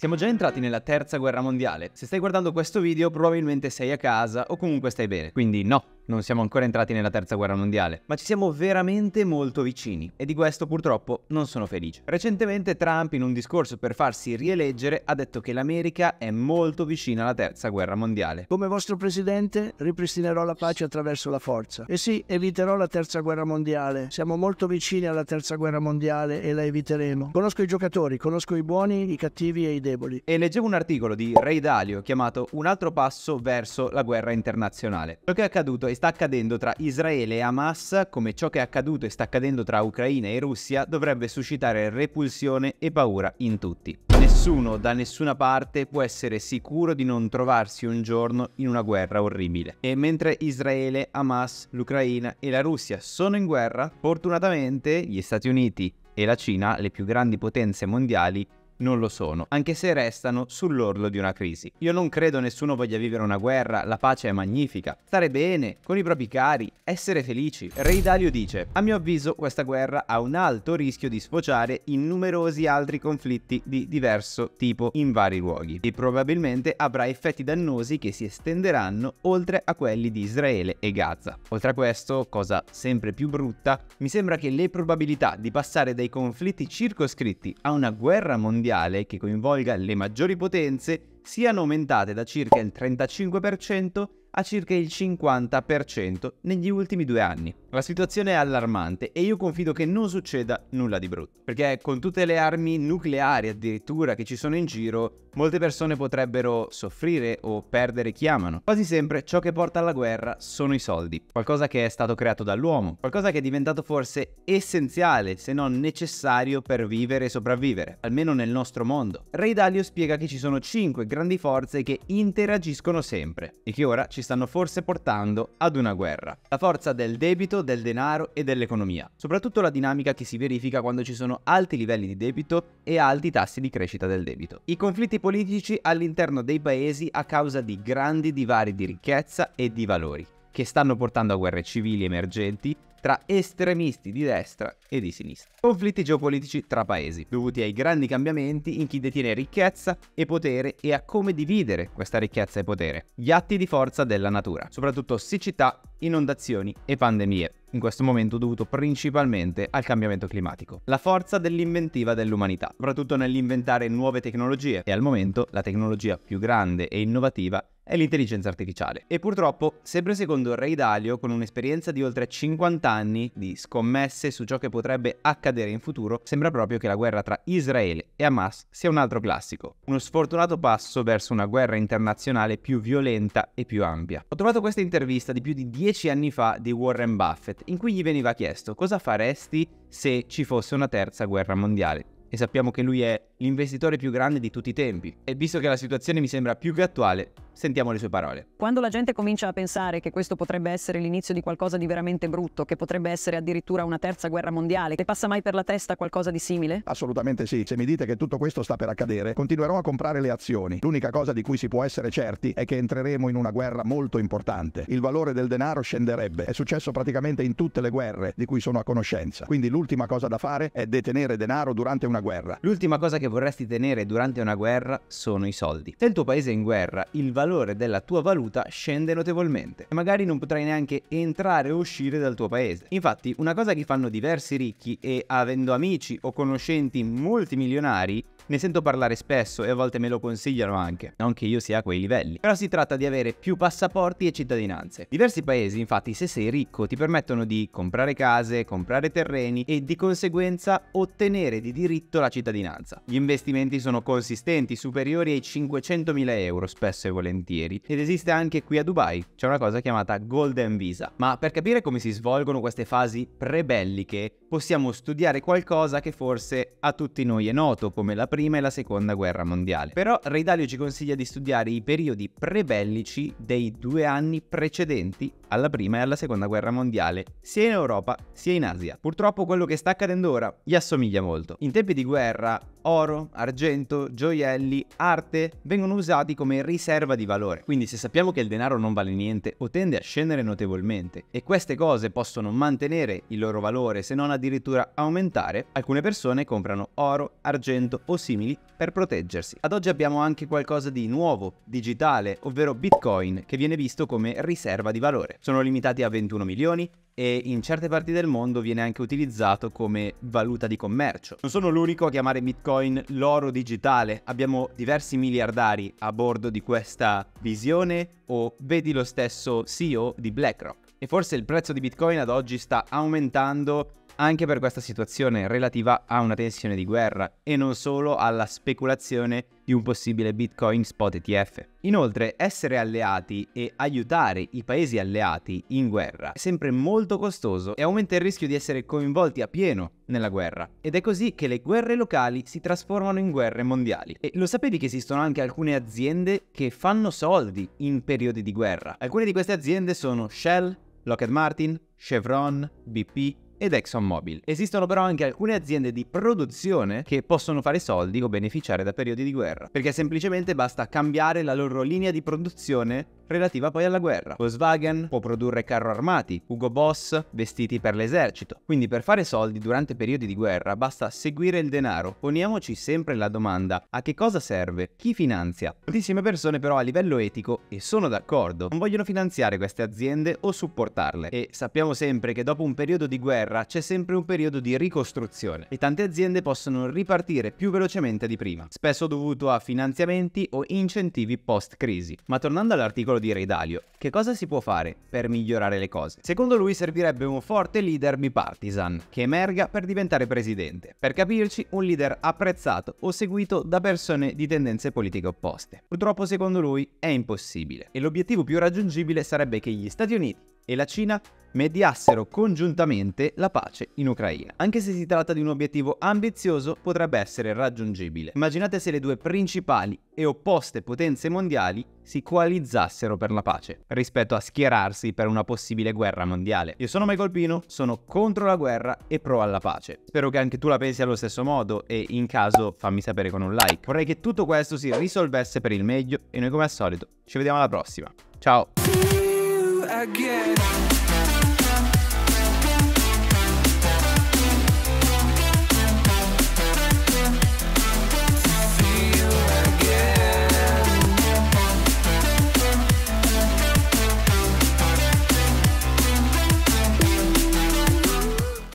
Siamo già entrati nella terza guerra mondiale, se stai guardando questo video probabilmente sei a casa o comunque stai bene, quindi no, non siamo ancora entrati nella terza guerra mondiale, ma ci siamo veramente molto vicini e di questo purtroppo non sono felice. Recentemente Trump in un discorso per farsi rieleggere ha detto che l'America è molto vicina alla terza guerra mondiale. Come vostro presidente ripristinerò la pace attraverso la forza e sì, eviterò la terza guerra mondiale. Siamo molto vicini alla terza guerra mondiale e la eviteremo. Conosco i giocatori, conosco i buoni, i cattivi e i deboli. E leggevo un articolo di Ray Dalio chiamato Un altro passo verso la guerra internazionale. Ciò che è accaduto che sta accadendo tra Israele e Hamas, come ciò che è accaduto e sta accadendo tra Ucraina e Russia, dovrebbe suscitare repulsione e paura in tutti. Nessuno da nessuna parte può essere sicuro di non trovarsi un giorno in una guerra orribile. E mentre Israele, Hamas, l'Ucraina e la Russia sono in guerra, fortunatamente gli Stati Uniti e la Cina, le più grandi potenze mondiali, non lo sono, anche se restano sull'orlo di una crisi. Io non credo nessuno voglia vivere una guerra, la pace è magnifica, stare bene, con i propri cari, essere felici. Ray Dalio dice, a mio avviso questa guerra ha un alto rischio di sfociare in numerosi altri conflitti di diverso tipo in vari luoghi e probabilmente avrà effetti dannosi che si estenderanno oltre a quelli di Israele e Gaza. Oltre a questo, cosa sempre più brutta, mi sembra che le probabilità di passare dai conflitti circoscritti a una guerra mondiale mondiale che coinvolga le maggiori potenze siano aumentate da circa il 35% a circa il 50% negli ultimi due anni. La situazione è allarmante e io confido che non succeda nulla di brutto, perché con tutte le armi nucleari addirittura che ci sono in giro Molte persone potrebbero soffrire o perdere chi amano. Quasi sempre ciò che porta alla guerra sono i soldi, qualcosa che è stato creato dall'uomo, qualcosa che è diventato forse essenziale, se non necessario per vivere e sopravvivere, almeno nel nostro mondo. Ray Dalio spiega che ci sono cinque grandi forze che interagiscono sempre e che ora ci stanno forse portando ad una guerra. La forza del debito, del denaro e dell'economia, soprattutto la dinamica che si verifica quando ci sono alti livelli di debito e alti tassi di crescita del debito. I conflitti politici all'interno dei paesi a causa di grandi divari di ricchezza e di valori che stanno portando a guerre civili emergenti tra estremisti di destra e di sinistra. Conflitti geopolitici tra paesi, dovuti ai grandi cambiamenti in chi detiene ricchezza e potere e a come dividere questa ricchezza e potere. Gli atti di forza della natura, soprattutto siccità, inondazioni e pandemie, in questo momento dovuto principalmente al cambiamento climatico. La forza dell'inventiva dell'umanità, soprattutto nell'inventare nuove tecnologie e al momento la tecnologia più grande e innovativa è l'intelligenza artificiale. E purtroppo, sempre secondo Ray Dalio, con un'esperienza di oltre 50 anni di scommesse su ciò che potrebbe accadere in futuro, sembra proprio che la guerra tra Israele e Hamas sia un altro classico, uno sfortunato passo verso una guerra internazionale più violenta e più ampia. Ho trovato questa intervista di più di 10 anni fa di Warren Buffett, in cui gli veniva chiesto cosa faresti se ci fosse una terza guerra mondiale e sappiamo che lui è l'investitore più grande di tutti i tempi. E visto che la situazione mi sembra più che attuale, sentiamo le sue parole. Quando la gente comincia a pensare che questo potrebbe essere l'inizio di qualcosa di veramente brutto, che potrebbe essere addirittura una terza guerra mondiale, ti passa mai per la testa qualcosa di simile? Assolutamente sì. Se mi dite che tutto questo sta per accadere, continuerò a comprare le azioni. L'unica cosa di cui si può essere certi è che entreremo in una guerra molto importante. Il valore del denaro scenderebbe. È successo praticamente in tutte le guerre di cui sono a conoscenza. Quindi l'ultima cosa da fare è detenere denaro durante una una guerra. L'ultima cosa che vorresti tenere durante una guerra sono i soldi. Se il tuo paese è in guerra, il valore della tua valuta scende notevolmente e magari non potrai neanche entrare o uscire dal tuo paese. Infatti, una cosa che fanno diversi ricchi e avendo amici o conoscenti multimilionari ne sento parlare spesso e a volte me lo consigliano anche, non che io sia a quei livelli. Però si tratta di avere più passaporti e cittadinanze. Diversi paesi, infatti, se sei ricco, ti permettono di comprare case, comprare terreni e di conseguenza ottenere di diritti tutta la cittadinanza. Gli investimenti sono consistenti, superiori ai 500.000 euro spesso e volentieri, ed esiste anche qui a Dubai, c'è una cosa chiamata Golden Visa. Ma per capire come si svolgono queste fasi prebelliche, possiamo studiare qualcosa che forse a tutti noi è noto, come la prima e la seconda guerra mondiale. Però Reidalio ci consiglia di studiare i periodi prebellici dei due anni precedenti alla prima e alla seconda guerra mondiale, sia in Europa sia in Asia. Purtroppo quello che sta accadendo ora gli assomiglia molto. In tempi di guerra oro, argento, gioielli, arte vengono usati come riserva di valore. Quindi se sappiamo che il denaro non vale niente o tende a scendere notevolmente e queste cose possono mantenere il loro valore se non addirittura aumentare, alcune persone comprano oro, argento o simili per proteggersi. Ad oggi abbiamo anche qualcosa di nuovo, digitale, ovvero Bitcoin, che viene visto come riserva di valore. Sono limitati a 21 milioni, e in certe parti del mondo viene anche utilizzato come valuta di commercio. Non sono l'unico a chiamare Bitcoin l'oro digitale, abbiamo diversi miliardari a bordo di questa visione o vedi lo stesso CEO di BlackRock. E forse il prezzo di Bitcoin ad oggi sta aumentando anche per questa situazione relativa a una tensione di guerra e non solo alla speculazione di un possibile Bitcoin spot ETF. Inoltre, essere alleati e aiutare i paesi alleati in guerra è sempre molto costoso e aumenta il rischio di essere coinvolti a pieno nella guerra. Ed è così che le guerre locali si trasformano in guerre mondiali. E lo sapevi che esistono anche alcune aziende che fanno soldi in periodi di guerra? Alcune di queste aziende sono Shell, Lockheed Martin, Chevron, BP, ed ExxonMobil. Esistono però anche alcune aziende di produzione che possono fare soldi o beneficiare da periodi di guerra, perché semplicemente basta cambiare la loro linea di produzione relativa poi alla guerra. Volkswagen può produrre carro armati, Hugo Boss vestiti per l'esercito. Quindi per fare soldi durante periodi di guerra basta seguire il denaro. Poniamoci sempre la domanda a che cosa serve? Chi finanzia? Moltissime persone però a livello etico, e sono d'accordo, non vogliono finanziare queste aziende o supportarle. E sappiamo sempre che dopo un periodo di guerra guerra c'è sempre un periodo di ricostruzione e tante aziende possono ripartire più velocemente di prima, spesso dovuto a finanziamenti o incentivi post-crisi. Ma tornando all'articolo di Ray Dalio, che cosa si può fare per migliorare le cose? Secondo lui servirebbe un forte leader bipartisan che emerga per diventare presidente. Per capirci, un leader apprezzato o seguito da persone di tendenze politiche opposte. Purtroppo secondo lui è impossibile e l'obiettivo più raggiungibile sarebbe che gli Stati Uniti e la Cina mediassero congiuntamente la pace in Ucraina. Anche se si tratta di un obiettivo ambizioso, potrebbe essere raggiungibile. Immaginate se le due principali e opposte potenze mondiali si coalizzassero per la pace, rispetto a schierarsi per una possibile guerra mondiale. Io sono Michael Pino, sono contro la guerra e pro alla pace. Spero che anche tu la pensi allo stesso modo e in caso fammi sapere con un like. Vorrei che tutto questo si risolvesse per il meglio e noi come al solito ci vediamo alla prossima. Ciao! again.